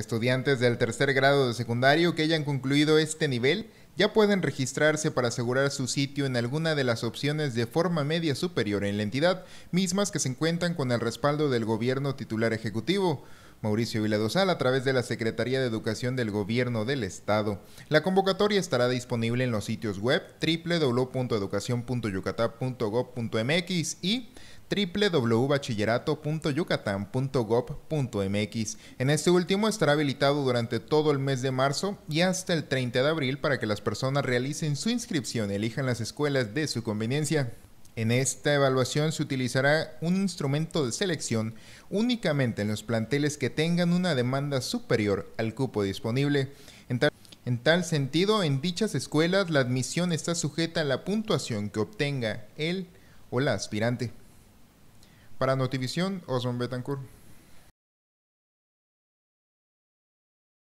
Estudiantes del tercer grado de secundario que hayan concluido este nivel ya pueden registrarse para asegurar su sitio en alguna de las opciones de forma media superior en la entidad, mismas que se encuentran con el respaldo del gobierno titular ejecutivo. Mauricio Viladosal a través de la Secretaría de Educación del Gobierno del Estado. La convocatoria estará disponible en los sitios web www.educación.yucatá.gov.mx y www.bachillerato.yucatán.gov.mx. En este último estará habilitado durante todo el mes de marzo y hasta el 30 de abril para que las personas realicen su inscripción y elijan las escuelas de su conveniencia. En esta evaluación se utilizará un instrumento de selección únicamente en los planteles que tengan una demanda superior al cupo disponible. En tal, en tal sentido, en dichas escuelas la admisión está sujeta a la puntuación que obtenga el o la aspirante. Para Notivision, Osman Betancourt.